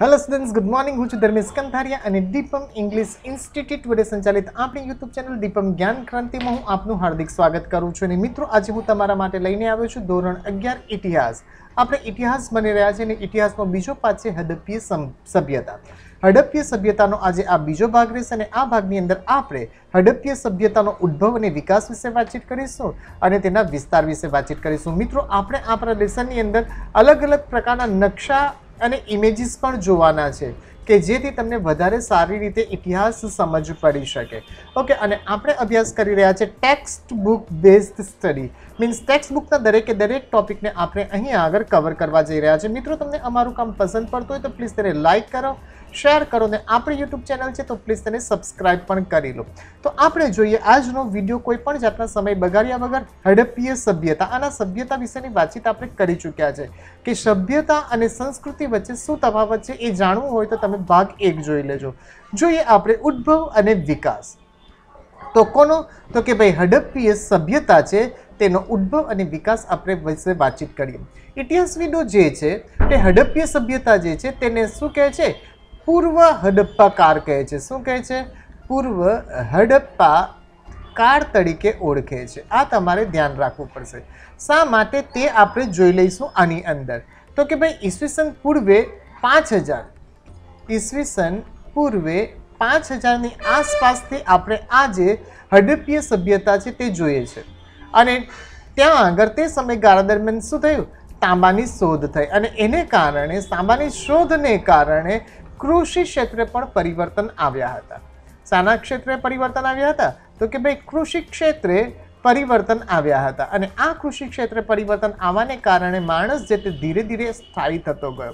hello students good morning હું છું ધર્મેશ કંથારિયા અને દીપમ ઇંગ્લિશ ઇન્સ્ટિટ્યૂટ વડે સંચાલિત આપણી યુટ્યુબ ચેનલ દીપમ જ્ઞાન ક્રાંતિમાં હું આપનું હાર્દિક સ્વાગત કરું છું અને મિત્રો આજે હું તમારા માટે લઈને આવ્યો છું ધોરણ અગિયાર ઇતિહાસ આપણે ઇતિહાસ બની રહ્યા છે અને ઇતિહાસનો બીજો પાઠ છે હડપ્પીય સભ્યતા હડપ્પીય સભ્યતાનો આજે આ બીજો ભાગ રહેશે અને આ ભાગની અંદર આપણે હડપ્પીય સભ્યતાનો ઉદ્ભવ અને વિકાસ વિશે વાતચીત કરીશું અને તેના વિસ્તાર વિશે વાતચીત કરીશું મિત્રો આપણે આપણા લેસનની અંદર અલગ અલગ પ્રકારના નકશા અને ઇમેજીસ પણ જોવાના છે કે જેથી તમને વધારે સારી રીતે ઇતિહાસ સમજ પડી શકે ઓકે અને આપણે અભ્યાસ કરી રહ્યા છે text book based study means text બુકના દરેકે દરેક ટોપિકને આપણે અહીં આગળ કવર કરવા જઈ રહ્યા છીએ મિત્રો તમને અમારું કામ પસંદ પડતું હોય તો પ્લીઝ તેને લાઇક કરો શેર કરો ને આપણી યુટ્યુબ ચેનલ છે તો પ્લીઝ તેને સબસ્ક્રાઈબ પણ કરી લો તો આપણે જોઈએ આજનો વિડીયો કોઈ પણ જાતના સમય બગાડ્યા વગર હડપ્પીય સભ્યતા આના સભ્યતા વિશેની વાતચીત આપણે કરી ચૂક્યા છે કે સભ્યતા અને સંસ્કૃતિ વચ્ચે શું તફાવત છે એ જાણવું હોય તો તમે ભાગ એક જોઈ લેજો જોઈએ આપણે ઉદ્ભવ અને વિકાસ તો કોનો તો કે ભાઈ હડપ્પીય સભ્યતા છે તેનો ઉદ્ભવ અને વિકાસ આપણે વિશે વાતચીત કરીએ ઇતિહાસવિદો જે છે તે હડપ્પીય સભ્યતા જે છે તેને શું કહે છે પૂર્વ હડપ્પા કાર કહે છે શું કહે છે પૂર્વ હડપ્પા કાર તરીકે ઓળખે છે આ તમારે ધ્યાન રાખવું પડશે શા માટે તે આપણે જોઈ લઈશું આની અંદર તો કે ભાઈ ઈસવીસન પૂર્વે પાંચ હજાર ઈસવીસન પૂર્વે પાંચ હજારની આસપાસથી આપણે આ જે હડપ્પીય સભ્યતા છે તે જોઈએ છે અને ત્યાં આગળ તે સમયગાળા દરમિયાન શું થયું તાંબાની શોધ થઈ અને એને કારણે તાંબાની શોધને કારણે કૃષિ ક્ષેત્રે પણ પરિવર્તન આવ્યા હતા શાના ક્ષેત્રે પરિવર્તન આવ્યા હતા તો કે ભાઈ કૃષિ ક્ષેત્રે પરિવર્તન આવ્યા હતા અને આ કૃષિ ક્ષેત્રે પરિવર્તન આવવાને કારણે માણસ જે તે ધીરે ધીરે સ્થાયી થતો ગયો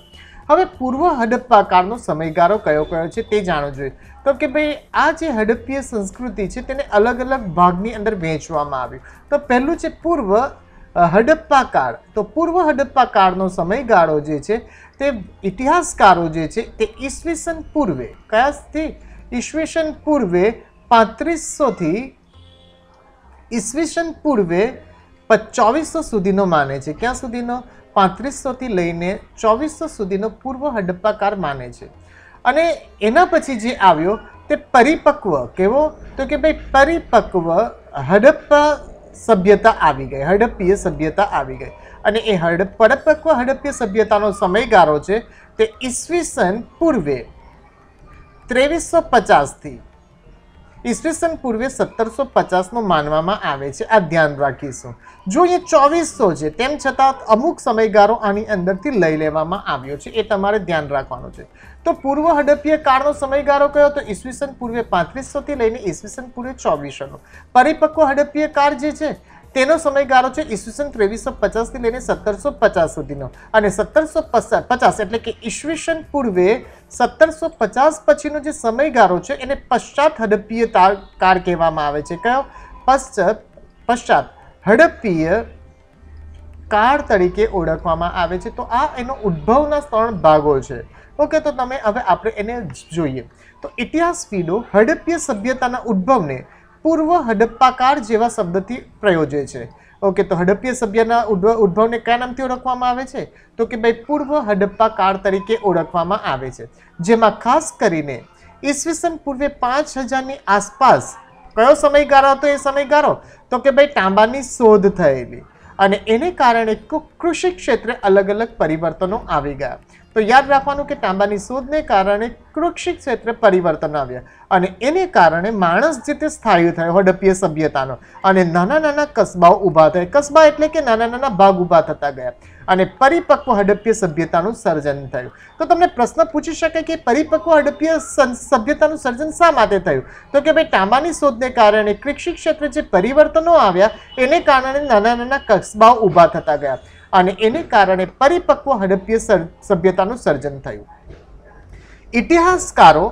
હવે પૂર્વ હડપ્પા કાળનો સમયગાળો કયો કયો છે તે જાણવું જોઈએ તો કે ભાઈ આ જે હડપ્પીય સંસ્કૃતિ છે તેને અલગ અલગ ભાગની અંદર વહેંચવામાં આવ્યું તો પહેલું છે પૂર્વ હડપ્પા કાળ તો પૂર્વ હડપ્પા કાળનો સમયગાળો જે છે તે ઇતિહાસકારો જે છે તે ઈસવીસન પૂર્વે કયાથી ઈસવીસન પૂર્વે પાંત્રીસોથી ઈસવીસન પૂર્વે ચોવીસો સુધીનો માને છે ક્યાં સુધીનો પાંત્રીસોથી લઈને ચોવીસો સુધીનો પૂર્વ હડપ્પાકાર માને છે અને એના પછી જે આવ્યો તે પરિપક્વ કેવો તો કે ભાઈ પરિપક્વ હડપ્પા સભ્યતા આવી ગઈ હડપ્પીય સભ્યતા આવી ગઈ અને એ હડપ પરપક્વ હડપ્પીય સભ્યતાનો સમયગાળો છે તે ઈસવીસન પૂર્વે ત્રેવીસો પચાસથી ઈસવીસન પૂર્વે સત્તરસો પચાસનું માનવામાં આવે છે આ ધ્યાન રાખીશું જો એ ચોવીસસો છે તેમ છતાં અમુક સમયગાળો આની અંદરથી લઈ લેવામાં આવ્યો છે એ તમારે ધ્યાન રાખવાનું છે તો પૂર્વ હડપીય કાળનો સમયગાળો કયો તો ઈસવીસન પૂર્વે પાંત્રીસોથી લઈને ઈસવીસન પૂર્વે ચોવીસોનો પરિપક્વ હડપીય કાળ જે છે તેનો સમયગાળો છે ઈસવીસન ત્રેવીસો પચાસથી લઈને સત્તરસો પચાસ સુધીનો અને સત્તરસો પચાસ એટલે કે ઈસવીસન પૂર્વે સત્તરસો પચાસ પછીનો જે સમયગાળો છે એને પશ્ચાત હડપ્પીય કાળ કહેવામાં આવે છે કયો પશ્ચાત પશ્ચાત હડપ્પીય કાળ તરીકે ઓળખવામાં આવે છે તો આ એનો ઉદ્ભવના ત્રણ ભાગો છે ઓકે તો તમે હવે આપણે એને જોઈએ તો ઇતિહાસ ઇતિહાસવિદો હડપ્પીય સભ્યતાના ઉદ્ભવને પૂર્વ હડપ્પાકાર જેવા શબ્દથી પ્રયોજે છે ઓકે તો હડપ્પીય સભ્યના ઉદ્ભવને કયા નામથી ઓળખવામાં આવે છે તો કે ભાઈ પૂર્વ હડપ્પા કાળ તરીકે ઓળખવામાં આવે છે જેમાં ખાસ કરીને ઈસવીસન પૂર્વે પાંચ હજારની આસપાસ કયો સમયગાળો હતો એ સમયગાળો તો કે ભાઈ તાંબાની શોધ થયેલી અને એને કારણે કૃષિ ક્ષેત્રે અલગ અલગ પરિવર્તનો આવી ગયા તો યાદ રાખવાનું કે તાંબાની શોધને કારણે કૃષિ ક્ષેત્રે પરિવર્તન આવ્યા અને એને કારણે માણસ જે તે સ્થાયી થયો હડપ્પીય સભ્યતાનો અને નાના નાના કસબાઓ ઊભા થયા કસબા એટલે કે નાના નાના ભાગ ઊભા થતા ગયા અને પરિપક્વ હડપ્ય સભ્યતાનું સર્જન થયું તો તમને પ્રશ્ન પૂછી શકે કે પરિપક્વ હડપ્ય સભ્યતાનું સર્જન શા માટે થયું તો કે ભાઈ તાંબાની શોધને કારણે કૃષિ ક્ષેત્રે જે પરિવર્તનો આવ્યા એને કારણે નાના નાના કસ્બાઓ ઊભા થતા ગયા અને એને કારણે પરિપક્વ હડપ્ય સભ્યતાનું સર્જન થયું ઇતિહાસકારો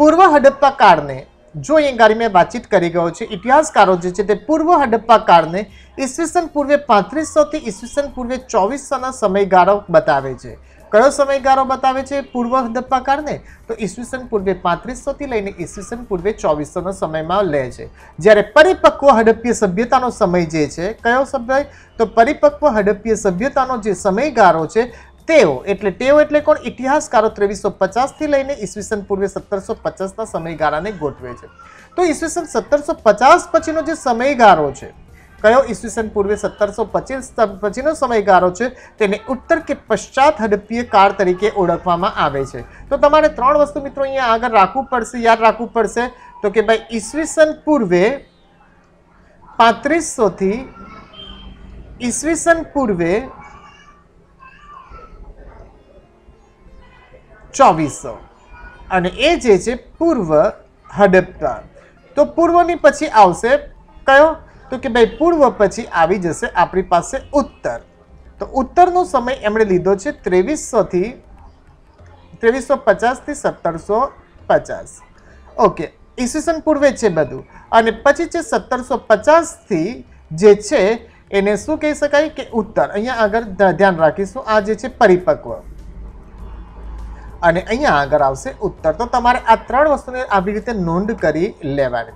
પૂર્વ હડપ્પા કાળને જો અહીં મેં વાતચીત કરી ગયો છે ઇતિહાસકારો જે છે તે પૂર્વ હડપ્પા કાળને ઈસવીસન પૂર્વે પાંત્રીસોથી ઈસવીસન પૂર્વે ચોવીસોના સમયગાળો બતાવે છે કયો સમયગાળો બતાવે છે પૂર્વ હડપ્પા કાળને તો ઈસવીસન પૂર્વે પાંત્રીસોથી લઈને ઈસવીસન પૂર્વે ચોવીસોનો સમયમાં લે છે જ્યારે પરિપક્વ હડપ્પીય સભ્યતાનો સમય જે છે કયો સભ્ય તો પરિપક્વ હડપ્પીય સભ્યતાનો જે સમયગાળો છે તેઓ એટલે તેઓ એટલે કોણ ઇતિહાસકારો ત્રેવીસો પચાસથી લઈને ઈસવીસન પૂર્વે સત્તરસો પચાસના સમયગાળાને ગોઠવે છે તો ઈસવીસન સત્તરસો પચાસ પછીનો જે સમયગાળો છે કયો ઈસવીસન પૂર્વે સત્તરસો પચીસ પછીનો સમયગાળો છે તેને ઉત્તર કે પશ્ચાત હડપીય કાળ તરીકે ઓળખવામાં આવે છે તો તમારે ત્રણ વસ્તુ મિત્રો અહીંયા આગળ રાખવું પડશે યાદ રાખવું પડશે તો કે ભાઈ ઈસવીસન પૂર્વે પાંત્રીસોથી ઈસવીસન પૂર્વે ચોવીસો અને એ જે છે પૂર્વ હડપ્પા તો પૂર્વની પછી આવશે કયો તો કે ભાઈ પૂર્વ પછી આવી જશે આપણી પાસે ઉત્તર તો ઉત્તરનો સમય એમણે લીધો છે ત્રેવીસોથી ત્રેવીસો પચાસથી સત્તરસો પચાસ ઓકે ઈસવીસન પૂર્વે છે બધું અને પછી છે સત્તરસો પચાસથી જે છે એને શું કહી શકાય કે ઉત્તર અહીંયા આગળ ધ્યાન રાખીશું આ જે છે પરિપક્વ અને અહીંયા આગળ આવશે ઉત્તર તો તમારે આ ત્રણ વસ્તુને આવી રીતે નોંધ કરી લેવાની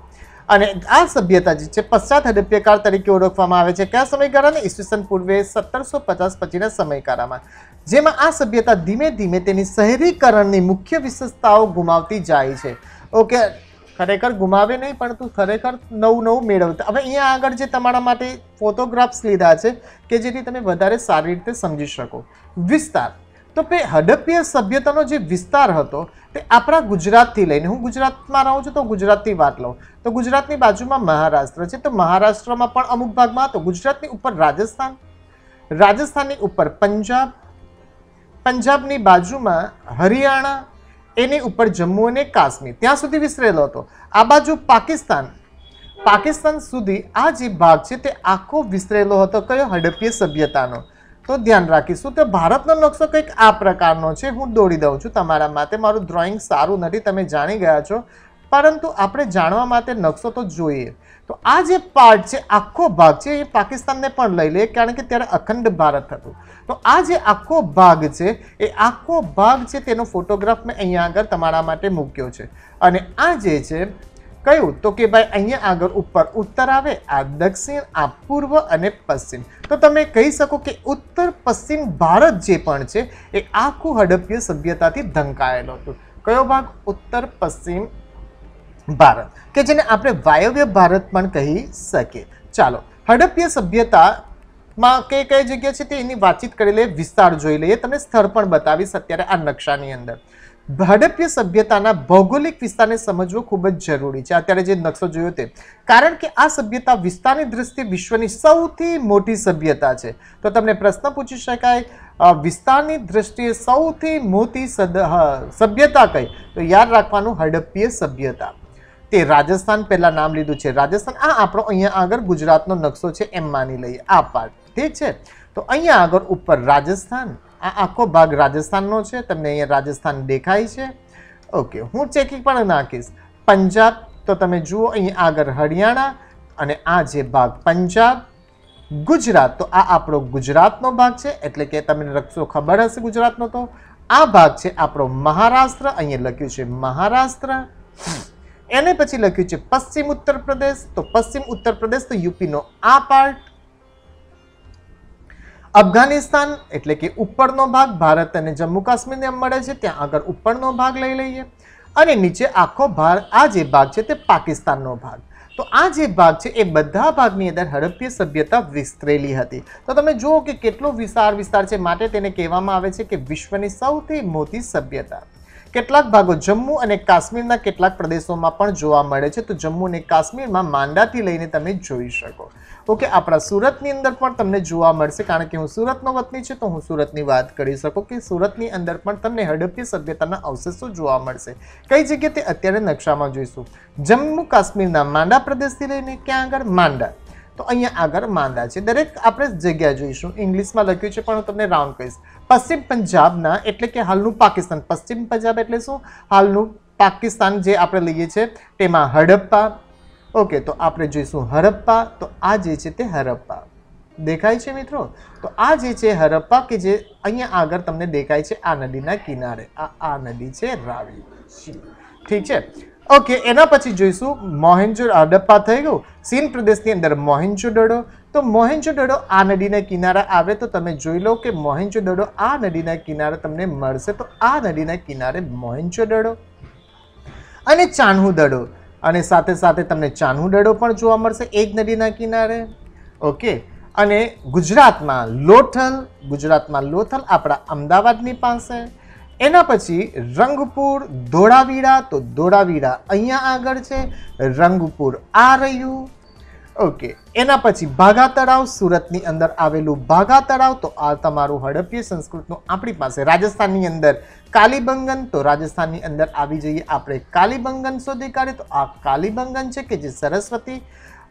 અને આ સભ્યતા જે છે પશ્ચાત હડપ્યકાળ તરીકે ઓળખવામાં આવે છે કયા સમયગાળાને ઈસવીસન પૂર્વે સત્તરસો પચાસ પછીના સમયગાળામાં જેમાં આ સભ્યતા ધીમે ધીમે તેની શહેરીકરણની મુખ્ય વિશેષતાઓ ગુમાવતી જાય છે ઓકે ખરેખર ગુમાવે નહીં પરંતુ ખરેખર નવું નવું મેળવતા હવે અહીંયા આગળ જે તમારા માટે ફોટોગ્રાફ્સ લીધા છે કે જેથી તમે વધારે સારી રીતે સમજી શકો વિસ્તાર તો તે હડપ્પીય સભ્યતાનો જે વિસ્તાર હતો તે આપણા ગુજરાતથી લઈને હું ગુજરાતમાં રહું છું તો ગુજરાતની વાત લઉં તો ગુજરાતની બાજુમાં મહારાષ્ટ્ર છે તો મહારાષ્ટ્રમાં પણ અમુક ભાગમાં હતો ગુજરાતની ઉપર રાજસ્થાન રાજસ્થાનની ઉપર પંજાબ પંજાબની બાજુમાં હરિયાણા એની ઉપર જમ્મુ અને કાશ્મીર ત્યાં સુધી વિસ્તરેલો હતો આ બાજુ પાકિસ્તાન પાકિસ્તાન સુધી આ જે ભાગ છે તે આખો વિસ્તરેલો હતો કયો હડપ્પીય સભ્યતાનો તો ધ્યાન રાખીશું તો ભારતનો નકશો કંઈક આ પ્રકારનો છે હું દોડી દઉં છું તમારા માટે મારું ડ્રોઈંગ સારું નથી તમે જાણી ગયા છો પરંતુ આપણે જાણવા માટે નકશો તો જોઈએ તો આ જે પાર્ટ છે આખો ભાગ છે એ પાકિસ્તાનને પણ લઈ લઈએ કારણ કે ત્યારે અખંડ ભારત હતું તો આ જે આખો ભાગ છે એ આખો ભાગ છે તેનો ફોટોગ્રાફ મેં અહીંયા આગળ તમારા માટે મૂક્યો છે અને આ જે છે કયું તો કે ભાઈ અહીંયા આગળ ઉપર ઉત્તર આવે આ દક્ષિણ આ પૂર્વ અને પશ્ચિમ તો તમે કહી શકો કે ઉત્તર પશ્ચિમ ભારત જે પણ છે એ આખું હડપ્પીય સભ્યતાથી ધંકાયેલો હતું કયો ભાગ ઉત્તર પશ્ચિમ ભારત કે જેને આપણે વાયવ્ય ભારત પણ કહી શકીએ ચાલો હડપ્પીય સભ્યતામાં કઈ કઈ જગ્યા છે તે એની વાતચીત કરી લઈએ વિસ્તાર જોઈ લઈએ તમે સ્થળ પણ બતાવીશ અત્યારે આ નકશાની અંદર ભાડપ્ય સભ્યતાના ભૌગોલિક વિસ્તારને સમજવો ખૂબ જ જરૂરી છે અત્યારે જે નકશો જોયો તે કારણ કે આ સભ્યતા વિસ્તારની દ્રષ્ટિએ વિશ્વની સૌથી મોટી સભ્યતા છે તો તમને પ્રશ્ન પૂછી શકાય વિસ્તારની દ્રષ્ટિએ સૌથી મોટી સભ્યતા કઈ તો યાદ રાખવાનું હડપ્પીય સભ્યતા તે રાજસ્થાન પહેલાં નામ લીધું છે રાજસ્થાન આ આપણો અહીંયા આગળ ગુજરાતનો નકશો છે એમ માની લઈએ આ પાર્ટ ઠીક છે તો અહીંયા આગળ ઉપર રાજસ્થાન આ આખો ભાગ રાજસ્થાનનો છે તમને અહીંયા રાજસ્થાન દેખાય છે ઓકે હું ચેકિંગ પણ નાખીશ પંજાબ તો તમે જુઓ અહીં આગળ હરિયાણા અને આ જે ભાગ પંજાબ ગુજરાત તો આ આપણો ગુજરાતનો ભાગ છે એટલે કે તમને રક્ષો ખબર હશે ગુજરાતનો તો આ ભાગ છે આપણો મહારાષ્ટ્ર અહીંયા લખ્યું છે મહારાષ્ટ્ર એને પછી લખ્યું છે પશ્ચિમ ઉત્તર પ્રદેશ તો પશ્ચિમ ઉત્તર પ્રદેશ તો યુપીનો આ પાર્ટ અફઘાનિસ્તાન એટલે કે ઉપરનો ભાગ ભારત અને જમ્મુ કાશ્મીરને એમ મળે છે ત્યાં આગળ ઉપરનો ભાગ લઈ લઈએ અને નીચે આખો ભાગ આ જે ભાગ છે તે પાકિસ્તાનનો ભાગ તો આ જે ભાગ છે એ બધા ભાગની અંદર હડપ્પીય સભ્યતા વિસ્તરેલી હતી તો તમે જુઓ કે કેટલો વિશાળ વિસ્તાર છે માટે તેને કહેવામાં આવે છે કે વિશ્વની સૌથી મોટી સભ્યતા કેટલાક ભાગો જમ્મુ અને કાશ્મીરના કેટલાક પ્રદેશોમાં પણ જોવા મળે છે તો જમ્મુ અને કાશ્મીરમાં માંડાથી લઈને તમે જોઈ શકો ઓકે આપણા સુરતની અંદર પણ તમને જોવા મળશે કારણ કે હું સુરતનો વતની છે તો હું સુરતની વાત કરી શકું કે સુરતની અંદર પણ તમને હડપ્પી સભ્યતાના અવશેષો જોવા મળશે કઈ જગ્યાએ તે અત્યારે નકશામાં જોઈશું જમ્મુ કાશ્મીરના માંડા પ્રદેશથી લઈને ક્યાં આગળ માંડા તો અહીંયા આગળ માંદા છે દરેક આપણે જગ્યા જોઈશું ઇંગ્લિશમાં લખ્યું છે પણ હું તમને રાઉન્ડ કહીશ પશ્ચિમ પંજાબના એટલે કે હાલનું પાકિસ્તાન પશ્ચિમ પંજાબ એટલે શું હાલનું પાકિસ્તાન જે આપણે લઈએ છીએ તેમાં હડપ્પા ઓકે તો આપણે જોઈશું હરપ્પા તો આ જે છે તે હરપ્પા દેખાય છે મિત્રો તો આ જે છે હરપ્પા કે જે અહીંયા આગળ તમને દેખાય છે આ નદીના કિનારે આ આ નદી છે રાવી ઠીક છે ઓકે એના પછી જોઈશું મોહેન્જો ડપ્પા થઈ ગયું સીન પ્રદેશની અંદર મોહેન્જો ડડો તો મોહેન્જો ડડો આ નદીના કિનારે આવે તો તમે જોઈ લો કે મોહેન્જો ડડો આ નદીના કિનારે તમને મળશે તો આ નદીના કિનારે મોહેન્જો ડડો અને ચાન્હુ દડો અને સાથે સાથે તમને ચાન્હુ દડો પણ જોવા મળશે એ જ નદીના કિનારે ઓકે અને ગુજરાતમાં લોથલ ગુજરાતમાં લોથલ આપણા અમદાવાદની પાસે એના પછી રંગપુર ધોળાવીરા તો ધોળાવીરા અહીંયા આગળ છે રંગપુર આ રહ્યું ઓકે એના પછી ભાગા તળાવ સુરતની અંદર આવેલું ભાગા તળાવ તો આ તમારું હડપ્પીય સંસ્કૃતનું આપણી પાસે રાજસ્થાનની અંદર કાલીબંગન તો રાજસ્થાનની અંદર આવી જઈએ આપણે કાલીબંગન શોધી કાઢીએ તો આ કાલીબંગન છે કે જે સરસ્વતી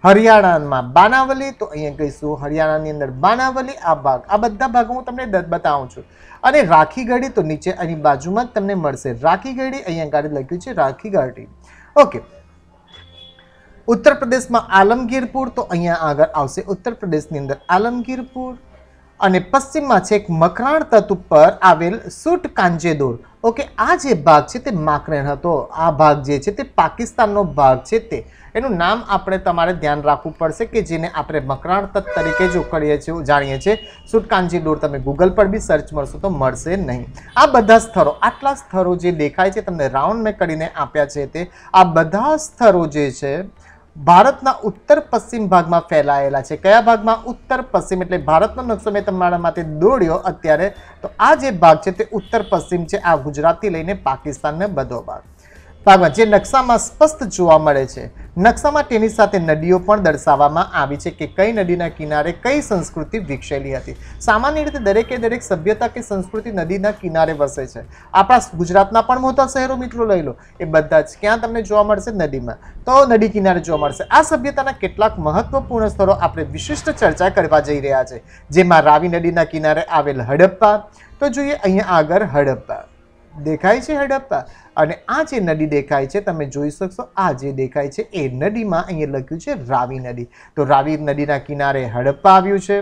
હરિયાણામાં બાનાવલી તો અહીંયા કહીશું હરિયાણાની અંદર બાનાવલી આ ભાગ આ બધા ભાગ હું તમને બતાવું છું અને રાખીગઢી તો નીચે અહીં બાજુમાં જ તમને મળશે રાખીગઢી અહીંયા ગાડી લખ્યું છે રાખી ઓકે ઉત્તર પ્રદેશમાં આલમગીરપુર તો અહીંયા આગળ આવશે ઉત્તર પ્રદેશની અંદર આલમગીરપુર અને પશ્ચિમમાં છે એક મકરાણ તત્વ પર આવેલ સુટ કાંજેદોર ઓકે આ જે ભાગ છે તે માકરેણ હતો આ ભાગ જે છે તે પાકિસ્તાનનો ભાગ છે તે એનું નામ આપણે તમારે ધ્યાન રાખવું પડશે કે જેને આપણે મકરાણ તત્વ તરીકે જો કરીએ છીએ જાણીએ છીએ સુટકાંજી ડોર તમે ગૂગલ પર બી સર્ચ મળશો તો મળશે નહીં આ બધા સ્થળો આટલા સ્થળો જે દેખાય છે તમને રાઉન્ડ મેં કરીને આપ્યા છે તે આ બધા સ્થળો જે છે ભારતના ઉત્તર પશ્ચિમ ભાગમાં ફેલાયેલા છે કયા ભાગમાં ઉત્તર પશ્ચિમ એટલે ભારતનો નકશો મેં તમારા માટે દોડ્યો અત્યારે તો આ જે ભાગ છે તે ઉત્તર પશ્ચિમ છે આ ગુજરાતથી લઈને પાકિસ્તાનને બધો ભાગ ભાગમાં જે નકશામાં સ્પષ્ટ જોવા મળે છે નકશામાં તેની સાથે નદીઓ પણ દર્શાવવામાં આવી છે કે કઈ નદીના કિનારે કઈ સંસ્કૃતિ વિકસેલી હતી સામાન્ય રીતે દરેકે દરેક સભ્યતા કે સંસ્કૃતિ નદીના કિનારે વસે છે આપણા ગુજરાતના પણ મોટા શહેરો મિત્રો લઈ લો એ બધા જ ક્યાં તમને જોવા મળશે નદીમાં તો નદી કિનારે જોવા મળશે આ સભ્યતાના કેટલાક મહત્વપૂર્ણ સ્થળો આપણે વિશિષ્ટ ચર્ચા કરવા જઈ રહ્યા છે જેમાં રાવી નદીના કિનારે આવેલ હડપ્પા તો જોઈએ અહીંયા આગળ હડપ્પા દેખાય છે હડપ્પા અને આ જે નદી દેખાય છે તમે જોઈ શકશો આ જે દેખાય છે એ નદીમાં અહીંયા લખ્યું છે રાવી નદી તો રાવી નદીના કિનારે હડપ્પા આવ્યું છે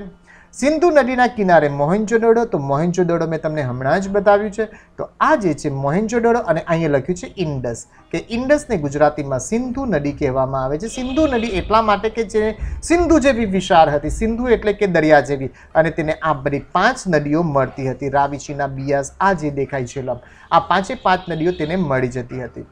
સિંધુ નદીના કિનારે મોહેન્જોદડો તો મોહેન્જોદડો મેં તમને હમણાં જ બતાવ્યું છે તો આ જે છે મોહેન્જોદડો અને અહીંયા લખ્યું છે ઇન્ડસ કે ઇન્ડસને ગુજરાતીમાં સિંધુ નદી કહેવામાં આવે છે સિંધુ નદી એટલા માટે કે જે સિંધુ જેવી વિશાળ હતી સિંધુ એટલે કે દરિયા જેવી અને તેને આ બધી પાંચ નદીઓ મળતી હતી રાવીચીના બિયાસ આ જે દેખાય છે લમ આ પાંચે પાંચ નદીઓ તેને મળી જતી હતી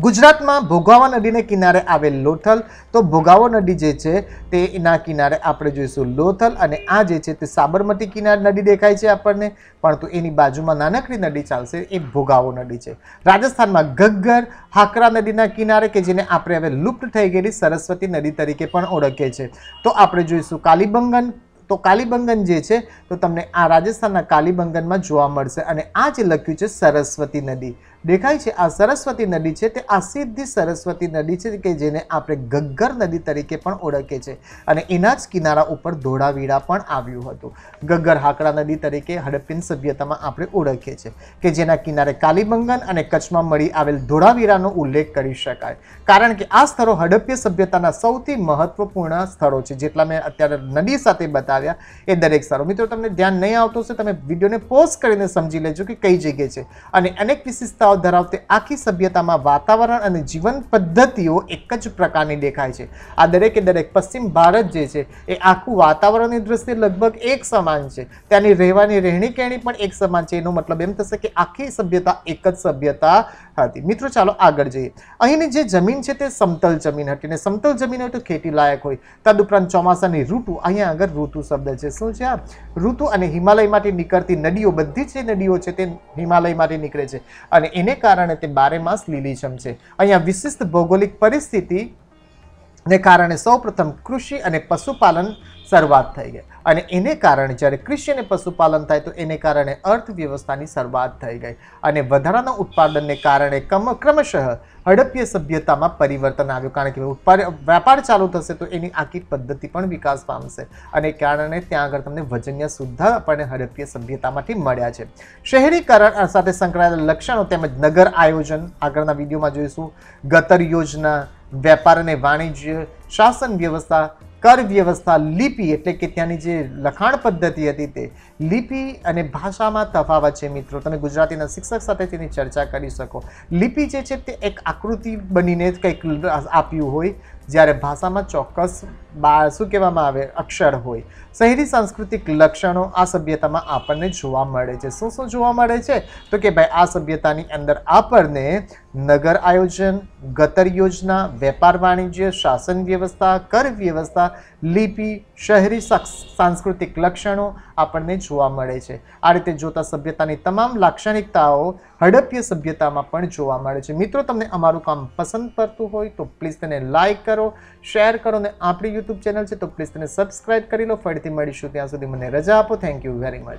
ગુજરાતમાં ભોગાવા નદીને કિનારે આવેલ લોથલ તો ભોગાવો નદી જે છે તે એના કિનારે આપણે જોઈશું લોથલ અને આ જે છે તે સાબરમતી કિનાર નદી દેખાય છે આપણને પરંતુ એની બાજુમાં નાનકડી નદી ચાલશે એ ભોગાવો નદી છે રાજસ્થાનમાં ગગ્ગર હાકરા નદીના કિનારે કે જેને આપણે હવે લુપ્ત થઈ ગયેલી સરસ્વતી નદી તરીકે પણ ઓળખીએ છીએ તો આપણે જોઈશું કાલીબંગન તો કાલીબંગન જે છે તો તમને આ રાજસ્થાનના કાલીબંગનમાં જોવા મળશે અને આ જે લખ્યું છે સરસ્વતી નદી દેખાય છે આ સરસ્વતી નદી છે તે આ સીધી સરસ્વતી નદી છે કે જેને આપણે ગગ્ગર નદી તરીકે પણ ઓળખે છે અને એના જ કિનારા ઉપર ધોળાવીરા પણ આવ્યું હતું ગગ્ગર હાકડા નદી તરીકે હડપ્પીન સભ્યતામાં આપણે ઓળખીએ છીએ કે જેના કિનારે કાલીબંગન અને કચ્છમાં મળી આવેલ ધોળાવીરાનો ઉલ્લેખ કરી શકાય કારણ કે આ સ્થળો હડપ્પીય સભ્યતાના સૌથી મહત્વપૂર્ણ સ્થળો છે જેટલા મેં અત્યારે નદી સાથે બતાવ્યા એ દરેક સ્થળો મિત્રો તમને ધ્યાન નહીં આવતું હશે તમે વિડીયોને પોઝ કરીને સમજી લેજો કે કઈ જગ્યાએ છે અને અનેક વિશેષતાઓ વિશેષતાઓ ધરાવતી આખી સભ્યતામાં વાતાવરણ અને જીવન પદ્ધતિઓ એક જ પ્રકારની દેખાય છે આ દરેકે દરેક પશ્ચિમ ભારત જે છે એ આખું વાતાવરણની દ્રષ્ટિએ લગભગ એક સમાન છે ત્યાંની રહેવાની રહેણી કહેણી પણ એક સમાન છે એનો મતલબ એમ થશે કે આખી સભ્યતા એક જ સભ્યતા હતી મિત્રો ચાલો આગળ જઈએ અહીંની જે જમીન છે તે સમતલ જમીન હતી અને સમતલ જમીન હોય તો ખેતી લાયક હોય તદુપરાંત ચોમાસાની ઋતુ અહીંયા આગળ ઋતુ શબ્દ છે શું છે આ ઋતુ અને હિમાલયમાંથી નીકળતી નદીઓ બધી જે નદીઓ છે તે હિમાલયમાંથી નીકળે છે અને એને કારણે તે બારે માસ લીલીછમ છે અહીંયા વિશિષ્ટ ભૌગોલિક પરિસ્થિતિ ને કારણે સૌપ્રથમ કૃષિ અને પશુપાલન શરૂઆત થઈ ગઈ અને એને કારણે જ્યારે કૃષિ અને પશુપાલન થાય તો એને કારણે અર્થવ્યવસ્થાની શરૂઆત થઈ ગઈ અને વધારાના ઉત્પાદનને કારણે ક્રમ ક્રમશઃ હડપ્ય સભ્યતામાં પરિવર્તન આવ્યું કારણ કે વેપાર ચાલુ થશે તો એની આખી પદ્ધતિ પણ વિકાસ પામશે અને કારણે ત્યાં આગળ તમને વજન્ય શુદ્ધ આપણને હડપ્ય સભ્યતામાંથી મળ્યા છે શહેરીકરણ સાથે સંકળાયેલા લક્ષણો તેમજ નગર આયોજન આગળના વિડીયોમાં જોઈશું ગતર યોજના વેપાર અને વાણિજ્ય શાસન વ્યવસ્થા કર વ્યવસ્થા લિપિ એટલે કે ત્યાંની જે લખાણ પદ્ધતિ હતી તે લિપિ અને ભાષામાં તફાવત છે મિત્રો તમે ગુજરાતીના શિક્ષક સાથે તેની ચર્ચા કરી શકો લિપિ જે છે તે એક આકૃતિ બનીને કંઈક આપ્યું હોય જ્યારે ભાષામાં ચોક્કસ બા શું કહેવામાં આવે અક્ષર હોય શહેરી સાંસ્કૃતિક લક્ષણો આ સભ્યતામાં આપણને જોવા મળે છે શું શું જોવા મળે છે તો કે ભાઈ આ સભ્યતાની અંદર આપણને નગર આયોજન ગતર યોજના વેપાર વાણિજ્ય શાસન વ્યવસ્થા કર વ્યવસ્થા લિપિ શહેરી સાંસ્કૃતિક લક્ષણો આપણને જોવા મળે છે આ રીતે જોતા સભ્યતાની તમામ લાક્ષણિકતાઓ હડપ્ય સભ્યતામાં પણ જોવા મળે છે મિત્રો તમને અમારું કામ પસંદ પડતું હોય તો પ્લીઝ તેને લાઇક કરો શેર કરો ને આપણી યુટ્યુબ ચેનલ છે તો પ્લીઝ તેને સબસ્ક્રાઈબ કરી લો ફરીથી મળીશું ત્યાં સુધી મને રજા આપો થેન્ક યુ વેરી મચ